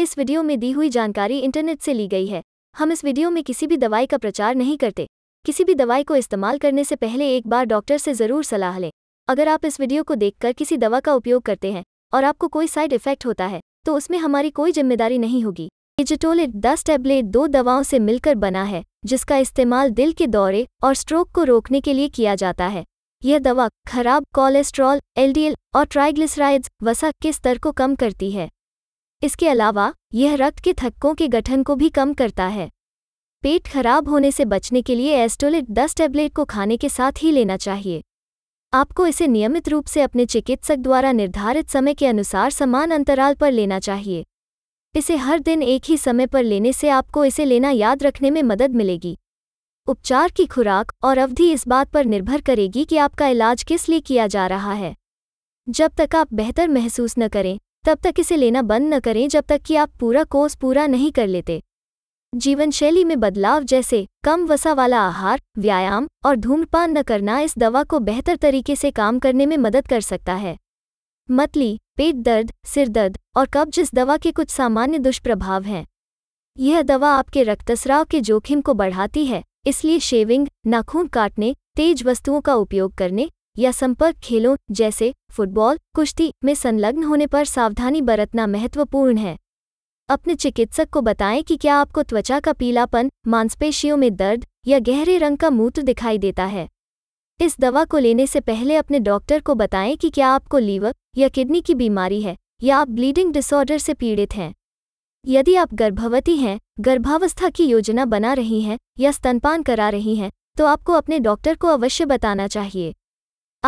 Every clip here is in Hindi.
इस वीडियो में दी हुई जानकारी इंटरनेट से ली गई है हम इस वीडियो में किसी भी दवाई का प्रचार नहीं करते किसी भी दवाई को इस्तेमाल करने से पहले एक बार डॉक्टर से ज़रूर सलाह लें अगर आप इस वीडियो को देखकर किसी दवा का उपयोग करते हैं और आपको कोई साइड इफेक्ट होता है तो उसमें हमारी कोई जिम्मेदारी नहीं होगी एजिटोलिट दस टैबलेट दो दवाओं से मिलकर बना है जिसका इस्तेमाल दिल के दौरे और स्ट्रोक को रोकने के लिए किया जाता है यह दवा खराब कोलेस्ट्रॉल एलडीएल और ट्राइग्लिसराइड्स वसा के स्तर को कम करती है इसके अलावा यह रक्त के थक्कों के गठन को भी कम करता है पेट खराब होने से बचने के लिए एस्टोलिट दस टैबलेट को खाने के साथ ही लेना चाहिए आपको इसे नियमित रूप से अपने चिकित्सक द्वारा निर्धारित समय के अनुसार समान अंतराल पर लेना चाहिए इसे हर दिन एक ही समय पर लेने से आपको इसे लेना याद रखने में मदद मिलेगी उपचार की खुराक और अवधि इस बात पर निर्भर करेगी कि आपका इलाज किस लिए किया जा रहा है जब तक आप बेहतर महसूस न करें तब तक इसे लेना बंद न करें जब तक कि आप पूरा कोर्स पूरा नहीं कर लेते जीवन शैली में बदलाव जैसे कम वसा वाला आहार व्यायाम और धूम्रपान न करना इस दवा को बेहतर तरीके से काम करने में मदद कर सकता है मतली पेट दर्द सिर दर्द और कब्ज इस दवा के कुछ सामान्य दुष्प्रभाव हैं यह दवा आपके रक्तस्राव के जोखिम को बढ़ाती है इसलिए शेविंग नाखून काटने तेज वस्तुओं का उपयोग करने या संपर्क खेलों जैसे फुटबॉल कुश्ती में संलग्न होने पर सावधानी बरतना महत्वपूर्ण है अपने चिकित्सक को बताएं कि क्या आपको त्वचा का पीलापन मांसपेशियों में दर्द या गहरे रंग का मूत्र दिखाई देता है इस दवा को लेने से पहले अपने डॉक्टर को बताएं कि क्या आपको लीवर या किडनी की बीमारी है या आप ब्लीडिंग डिसऑर्डर से पीड़ित हैं यदि आप गर्भवती हैं गर्भावस्था की योजना बना रही हैं या स्तनपान करा रही हैं तो आपको अपने डॉक्टर को अवश्य बताना चाहिए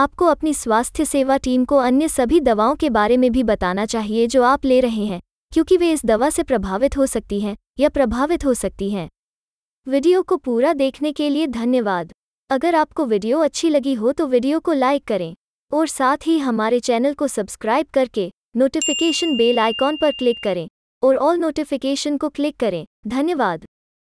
आपको अपनी स्वास्थ्य सेवा टीम को अन्य सभी दवाओं के बारे में भी बताना चाहिए जो आप ले रहे हैं क्योंकि वे इस दवा से प्रभावित हो सकती हैं या प्रभावित हो सकती हैं वीडियो को पूरा देखने के लिए धन्यवाद अगर आपको वीडियो अच्छी लगी हो तो वीडियो को लाइक करें और साथ ही हमारे चैनल को सब्सक्राइब करके नोटिफिकेशन बेल आइकॉन पर क्लिक करें और ऑल नोटिफिकेशन को क्लिक करें धन्यवाद